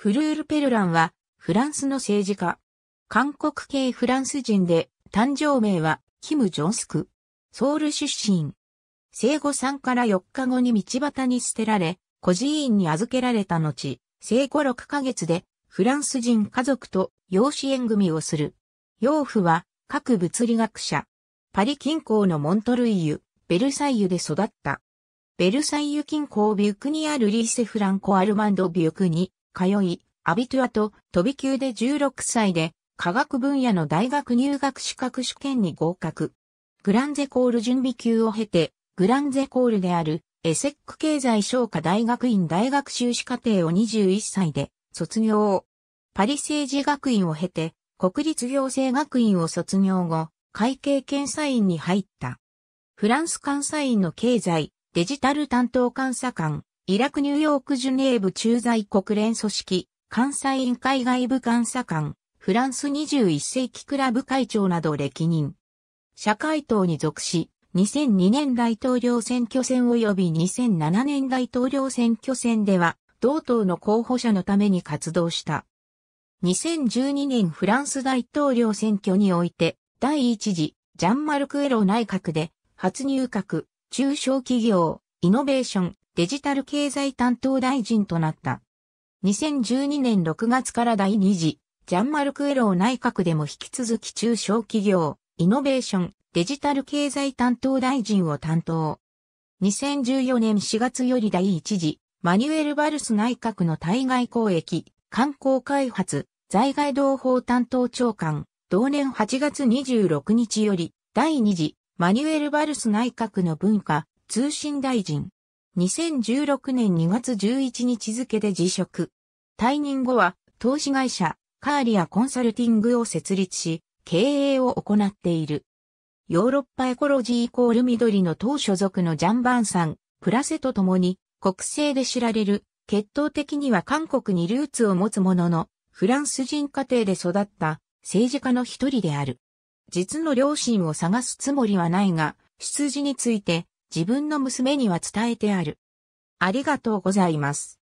フルール・ペルランは、フランスの政治家。韓国系フランス人で、誕生名は、キム・ジョンスク。ソウル出身。生後3から4日後に道端に捨てられ、孤児院に預けられた後、生後6ヶ月で、フランス人家族と養子縁組をする。養父は、各物理学者。パリ近郊のモントルイユ、ベルサイユで育った。ベルサイユ近郊ビュクにあるリーセ・フランコ・アルマンド・ビュクに、通い、アビトゥアと飛び級で16歳で科学分野の大学入学資格試験に合格。グランゼコール準備級を経て、グランゼコールであるエセック経済商科大学院大学修士課程を21歳で卒業。パリ政治学院を経て、国立行政学院を卒業後、会計検査院に入った。フランス監査院の経済、デジタル担当監査官、イラクニューヨークジュネーブ駐在国連組織、関西委員会外部監査官、フランス21世紀クラブ会長など歴任。社会党に属し、2002年大統領選挙戦及び2007年大統領選挙戦では、同党の候補者のために活動した。2012年フランス大統領選挙において、第一次、ジャンマルクエロ内閣で、初入閣、中小企業、イノベーション、デジタル経済担当大臣となった。2012年6月から第2次、ジャンマルクエロー内閣でも引き続き中小企業、イノベーション、デジタル経済担当大臣を担当。2014年4月より第1次、マニュエル・バルス内閣の対外交易、観光開発、在外同胞担当長官、同年8月26日より、第2次、マニュエル・バルス内閣の文化、通信大臣。2016年2月11日付で辞職。退任後は投資会社カーリアコンサルティングを設立し、経営を行っている。ヨーロッパエコロジーイコール緑の党所属のジャンバンさん、プラセと共に国政で知られる、血統的には韓国にルーツを持つものの、フランス人家庭で育った政治家の一人である。実の両親を探すつもりはないが、出自について自分の娘には伝えてある。ありがとうございます。